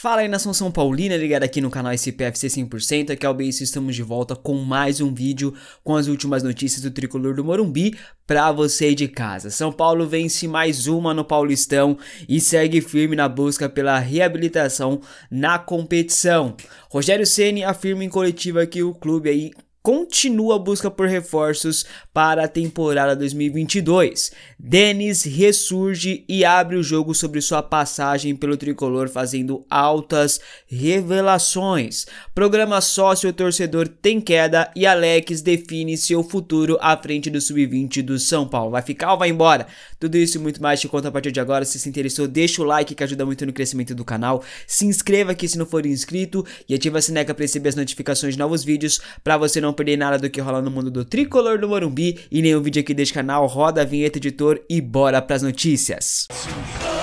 Fala aí nação São Paulina, ligado aqui no canal SPFC 100%, aqui é o Beijo estamos de volta com mais um vídeo com as últimas notícias do Tricolor do Morumbi pra você de casa. São Paulo vence mais uma no Paulistão e segue firme na busca pela reabilitação na competição. Rogério Ceni afirma em coletiva que o clube aí continua a busca por reforços para a temporada 2022. Denis ressurge e abre o jogo sobre sua passagem pelo tricolor, fazendo altas revelações. Programa sócio torcedor tem queda e Alex define seu futuro à frente do sub-20 do São Paulo. Vai ficar ou vai embora? Tudo isso e muito mais te conta a partir de agora. Se se interessou, deixa o like que ajuda muito no crescimento do canal. Se inscreva aqui se não for inscrito e ativa a sineca para receber as notificações de novos vídeos para você não perder nada do que rola no mundo do tricolor do Morumbi e nenhum vídeo aqui deste canal. Roda a vinheta, editor, e bora pras notícias. Música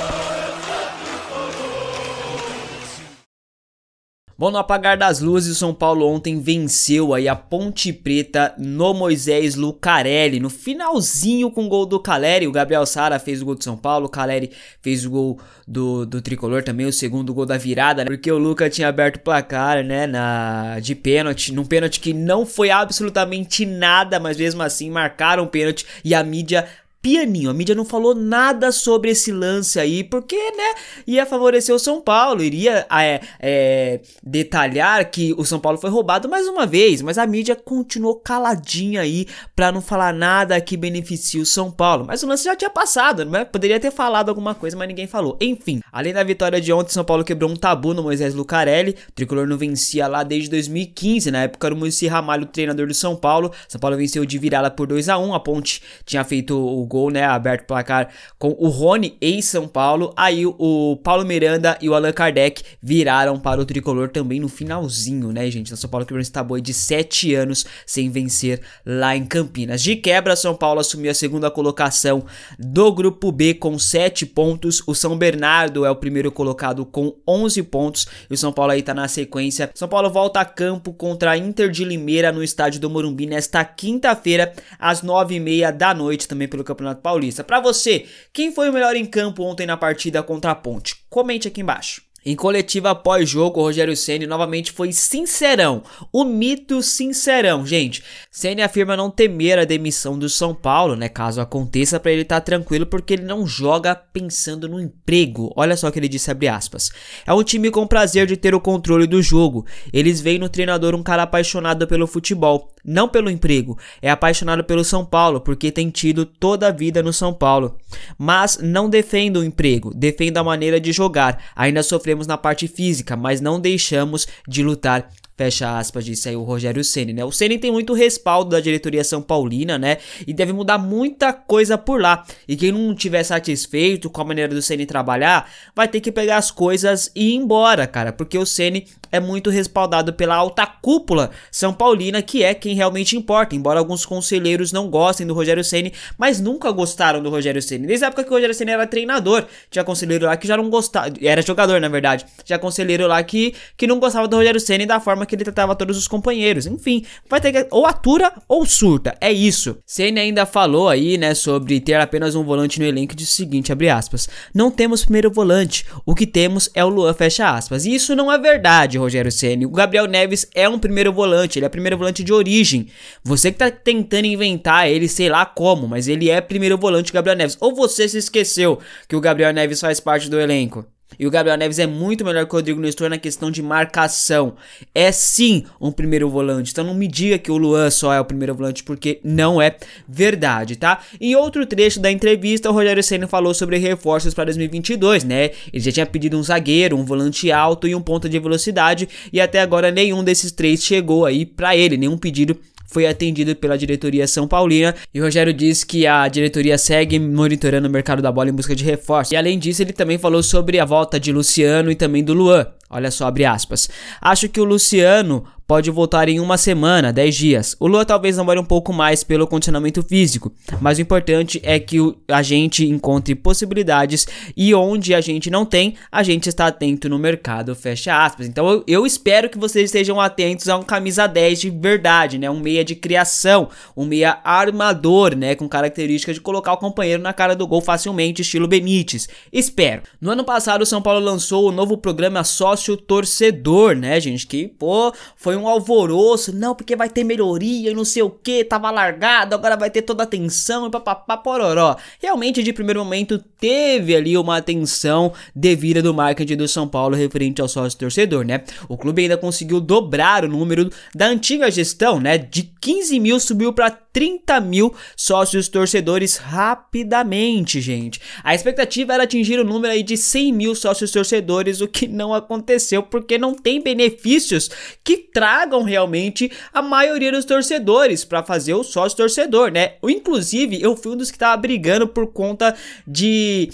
Bom, no apagar das luzes, o São Paulo ontem venceu aí a Ponte Preta no Moisés Lucarelli. No finalzinho com o gol do Caleri, o Gabriel Sara fez o gol do São Paulo, o Caleri fez o gol do, do Tricolor também, o segundo gol da virada, né? porque o Luca tinha aberto o placar, né, na, de pênalti, num pênalti que não foi absolutamente nada, mas mesmo assim marcaram o pênalti e a mídia pianinho. A mídia não falou nada sobre esse lance aí, porque, né, ia favorecer o São Paulo, iria ah, é, é, detalhar que o São Paulo foi roubado mais uma vez, mas a mídia continuou caladinha aí pra não falar nada que beneficie o São Paulo. Mas o lance já tinha passado, né? Poderia ter falado alguma coisa, mas ninguém falou. Enfim, além da vitória de ontem, São Paulo quebrou um tabu no Moisés Lucarelli. O tricolor não vencia lá desde 2015, na época era o Moisés Ramalho, treinador do São Paulo. São Paulo venceu de virada por 2 a 1 A Ponte tinha feito o gol, né? Aberto o placar com o Rony em São Paulo. Aí o Paulo Miranda e o Allan Kardec viraram para o tricolor também no finalzinho, né, gente? Na São Paulo quebrou esse tabu tá de 7 anos sem vencer lá em Campinas. De quebra, São Paulo assumiu a segunda colocação do grupo B com 7 pontos. O São Bernardo é o primeiro colocado com 11 pontos. E o São Paulo aí tá na sequência. São Paulo volta a campo contra a Inter de Limeira no estádio do Morumbi nesta quinta-feira, às 9h30 da noite, também pelo campeonato Campeonato Paulista. Para você, quem foi o melhor em campo ontem na partida contra a Ponte? Comente aqui embaixo. Em coletiva pós-jogo, o Rogério Ceni novamente foi sincerão, o mito sincerão, gente. Ceni afirma não temer a demissão do São Paulo, né, caso aconteça, para ele estar tá tranquilo porque ele não joga pensando no emprego. Olha só o que ele disse abre aspas. É um time com prazer de ter o controle do jogo. Eles veem no treinador um cara apaixonado pelo futebol não pelo emprego. É apaixonado pelo São Paulo porque tem tido toda a vida no São Paulo. Mas não defendo o emprego, defendo a maneira de jogar. Ainda sofremos na parte física, mas não deixamos de lutar Fecha aspas, disse aí o Rogério Ceni, né? O Ceni tem muito respaldo da diretoria São Paulina, né? E deve mudar muita coisa por lá. E quem não tiver satisfeito com a maneira do Ceni trabalhar, vai ter que pegar as coisas e ir embora, cara, porque o Ceni é muito respaldado pela alta cúpula São Paulina, que é quem realmente importa, embora alguns conselheiros não gostem do Rogério Ceni, mas nunca gostaram do Rogério Ceni. Desde a época que o Rogério Ceni era treinador, tinha conselheiro lá que já não gostava, era jogador na verdade, tinha conselheiro lá que, que não gostava do Rogério Ceni da forma que ele tratava todos os companheiros. Enfim, vai ter que ou atura ou surta, é isso. Ceni ainda falou aí, né, sobre ter apenas um volante no elenco de seguinte, abre aspas, não temos primeiro volante, o que temos é o Luan, fecha aspas. E isso não é verdade, Rogério Ceni. O Gabriel Neves é um primeiro volante, ele é primeiro volante de origem. Você que tá tentando inventar ele, sei lá como, mas ele é primeiro volante Gabriel Neves. Ou você se esqueceu que o Gabriel Neves faz parte do elenco? E o Gabriel Neves é muito melhor que o Rodrigo Nestor na questão de marcação. É sim um primeiro volante. Então não me diga que o Luan só é o primeiro volante, porque não é verdade, tá? Em outro trecho da entrevista, o Rogério Senna falou sobre reforços para 2022, né? Ele já tinha pedido um zagueiro, um volante alto e um ponta de velocidade. E até agora nenhum desses três chegou aí para ele, nenhum pedido foi atendido pela diretoria São Paulina e Rogério disse que a diretoria segue monitorando o mercado da bola em busca de reforço. E além disso, ele também falou sobre a volta de Luciano e também do Luan. Olha só, abre aspas. Acho que o Luciano pode voltar em uma semana, 10 dias. O Lua talvez demore um pouco mais pelo condicionamento físico, mas o importante é que a gente encontre possibilidades e onde a gente não tem, a gente está atento no mercado, fecha aspas. Então eu, eu espero que vocês estejam atentos a um camisa 10 de verdade, né? Um meia de criação, um meia armador, né? Com característica de colocar o companheiro na cara do gol facilmente, estilo Benítez. Espero. No ano passado, o São Paulo lançou o novo programa só sócio torcedor, né, gente? Que, pô, foi um alvoroço. Não, porque vai ter melhoria e não sei o que, tava largado, agora vai ter toda a atenção e papapá pororó. Realmente, de primeiro momento, teve ali uma atenção devida do marketing do São Paulo referente ao sócio torcedor, né? O clube ainda conseguiu dobrar o número da antiga gestão, né? De 15 mil subiu para 30 mil sócios torcedores rapidamente, gente. A expectativa era atingir o número aí de 100 mil sócios torcedores, o que não aconteceu aconteceu porque não tem benefícios que tragam realmente a maioria dos torcedores para fazer o sócio torcedor, né? Inclusive, eu fui um dos que tava brigando por conta de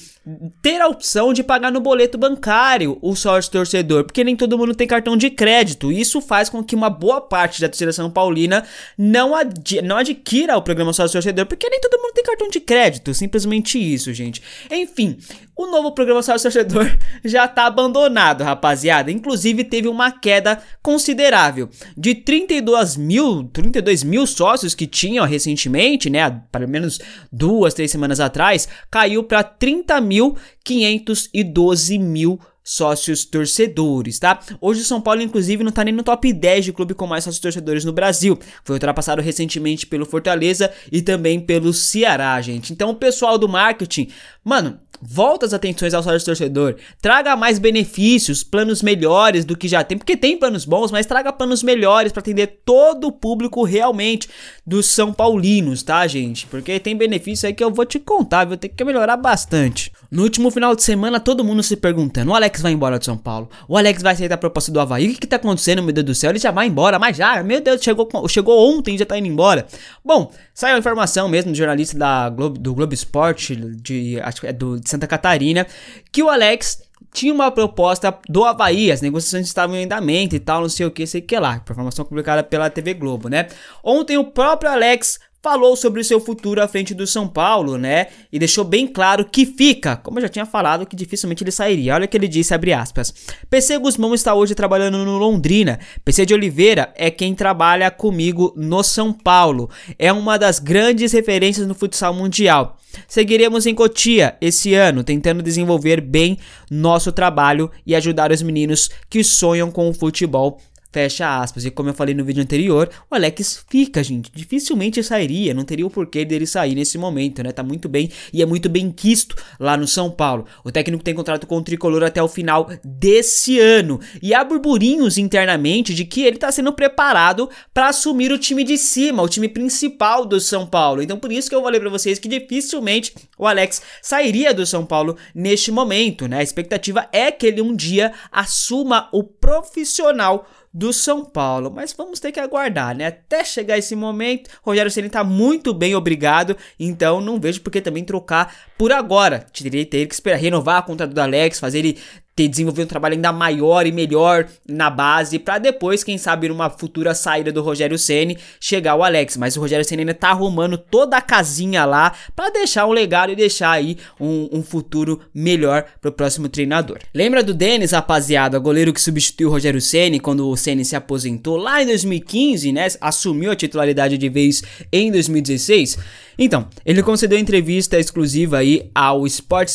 ter a opção de pagar no boleto bancário o sócio torcedor, porque nem todo mundo tem cartão de crédito. Isso faz com que uma boa parte da torcida são paulina não, ad não adquira o programa sócio torcedor, porque nem todo mundo tem cartão de crédito. Simplesmente isso, gente. Enfim, o novo programa sócio torcedor já tá abandonado, rapaziada rapaziada. Inclusive teve uma queda considerável. De 32 mil, 32 mil sócios que tinham recentemente, né, pelo menos duas, três semanas atrás, caiu para 30 mil, 512 mil sócios torcedores, tá? Hoje o São Paulo, inclusive, não tá nem no top 10 de clube com mais sócios torcedores no Brasil. Foi ultrapassado recentemente pelo Fortaleza e também pelo Ceará, gente. Então, o pessoal do marketing, mano, volta as atenções ao sócio torcedor, traga mais benefícios, planos melhores do que já tem, porque tem planos bons, mas traga planos melhores para atender todo o público realmente dos São Paulinos, tá, gente? Porque tem benefício aí que eu vou te contar, viu? Tem que melhorar bastante. No último final de semana, todo mundo se perguntando: o Alex vai embora de São Paulo, o Alex vai aceitar a proposta do Havaí, o que, que tá acontecendo, meu Deus do céu? Ele já vai embora, mas já, meu Deus, chegou, chegou ontem, já tá indo embora. Bom, saiu a informação mesmo do jornalista da Globo, do Globo Esporte, de, acho que é do de Santa Catarina, que o Alex tinha uma proposta do Havaí, as negociações estavam em andamento e tal, não sei o que, sei que lá. Informação publicada pela TV Globo, né? Ontem o próprio Alex falou sobre o seu futuro à frente do São Paulo, né? E deixou bem claro que fica, como eu já tinha falado, que dificilmente ele sairia. Olha o que ele disse, abre aspas. PC Guzmão está hoje trabalhando no Londrina. PC de Oliveira é quem trabalha comigo no São Paulo. É uma das grandes referências no futsal mundial. Seguiremos em Cotia esse ano, tentando desenvolver bem nosso trabalho e ajudar os meninos que sonham com o futebol Fecha aspas. E como eu falei no vídeo anterior, o Alex fica, gente. Dificilmente sairia, não teria o porquê dele sair nesse momento, né? Tá muito bem e é muito bem quisto lá no São Paulo. O técnico tem contrato com o Tricolor até o final desse ano. E há burburinhos internamente de que ele tá sendo preparado para assumir o time de cima, o time principal do São Paulo. Então por isso que eu falei para vocês que dificilmente o Alex sairia do São Paulo neste momento, né? A expectativa é que ele um dia assuma o profissional do São Paulo. Mas vamos ter que aguardar, né? Até chegar esse momento, Rogério Ceni tá muito bem, obrigado. Então não vejo por que também trocar por agora. Teria ter que esperar renovar a conta do Alex, fazer ele ter desenvolvido um trabalho ainda maior e melhor na base para depois, quem sabe, numa futura saída do Rogério Ceni, chegar o Alex, mas o Rogério Ceni ainda tá arrumando toda a casinha lá para deixar um legado e deixar aí um, um futuro melhor pro próximo treinador. Lembra do Denis, rapaziada, goleiro que substituiu o Rogério Ceni quando o Ceni se aposentou lá em 2015, né? Assumiu a titularidade de vez em 2016. Então, ele concedeu entrevista exclusiva aí ao Esporte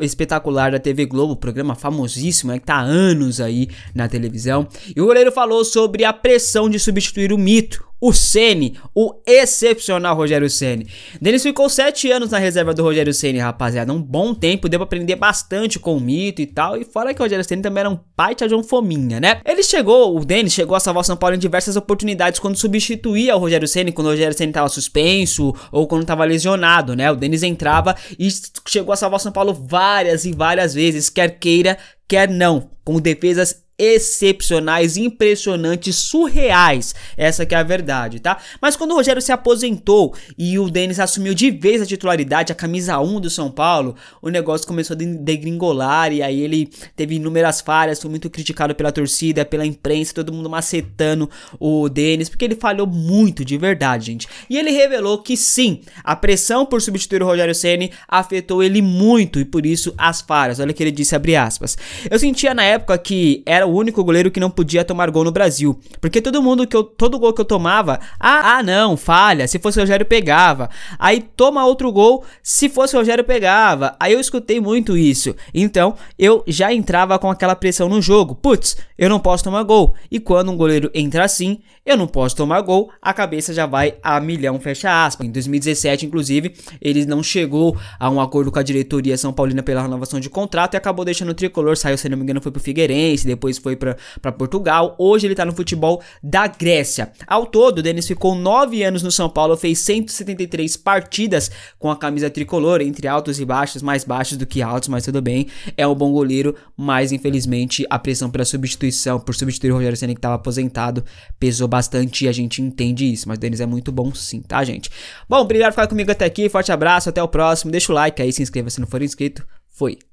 Espetacular da TV Globo, programa famoso famosíssimo, é que tá há anos aí na televisão. E o goleiro falou sobre a pressão de substituir o mito o Ceni, o excepcional Rogério Ceni. Denis ficou sete anos na reserva do Rogério Ceni, rapaziada, um bom tempo, deu pra aprender bastante com o mito e tal, e fora que o Rogério Ceni também era um pai de João fominha, né? Ele chegou, o Denis chegou a salvar o São Paulo em diversas oportunidades quando substituía o Rogério Ceni, quando o Rogério Ceni tava suspenso ou quando tava lesionado, né? O Denis entrava e chegou a salvar o São Paulo várias e várias vezes, quer queira, quer não, com defesas excepcionais, impressionantes, surreais. Essa que é a verdade, tá? Mas quando o Rogério se aposentou e o Denis assumiu de vez a titularidade, a camisa 1 do São Paulo, o negócio começou a degringolar e aí ele teve inúmeras falhas, foi muito criticado pela torcida, pela imprensa, todo mundo macetando o Denis, porque ele falhou muito de verdade, gente. E ele revelou que sim, a pressão por substituir o Rogério Ceni afetou ele muito e por isso as falhas. Olha o que ele disse, abre aspas. Eu sentia na época que era era o único goleiro que não podia tomar gol no Brasil. Porque todo mundo que eu, todo gol que eu tomava, ah, ah não, falha, se fosse o Rogério pegava. Aí toma outro gol, se fosse o Rogério pegava. Aí eu escutei muito isso. Então, eu já entrava com aquela pressão no jogo. Putz, eu não posso tomar gol. E quando um goleiro entra assim, eu não posso tomar gol, a cabeça já vai a milhão, fecha aspas. Em 2017, inclusive, ele não chegou a um acordo com a diretoria São Paulina pela renovação de contrato e acabou deixando o tricolor, saiu, se não me engano, foi pro Figueirense, depois depois foi para Portugal. Hoje ele está no futebol da Grécia. Ao todo, o Denis ficou nove anos no São Paulo, fez 173 partidas com a camisa tricolor, entre altos e baixos, mais baixos do que altos, mas tudo bem. É um bom goleiro, mas infelizmente a pressão pela substituição, por substituir o Rogério Senna que estava aposentado, pesou bastante e a gente entende isso. Mas o Denis é muito bom sim, tá, gente? Bom, obrigado por ficar comigo até aqui. Forte abraço, até o próximo. Deixa o like aí, se inscreva se não for inscrito. Fui.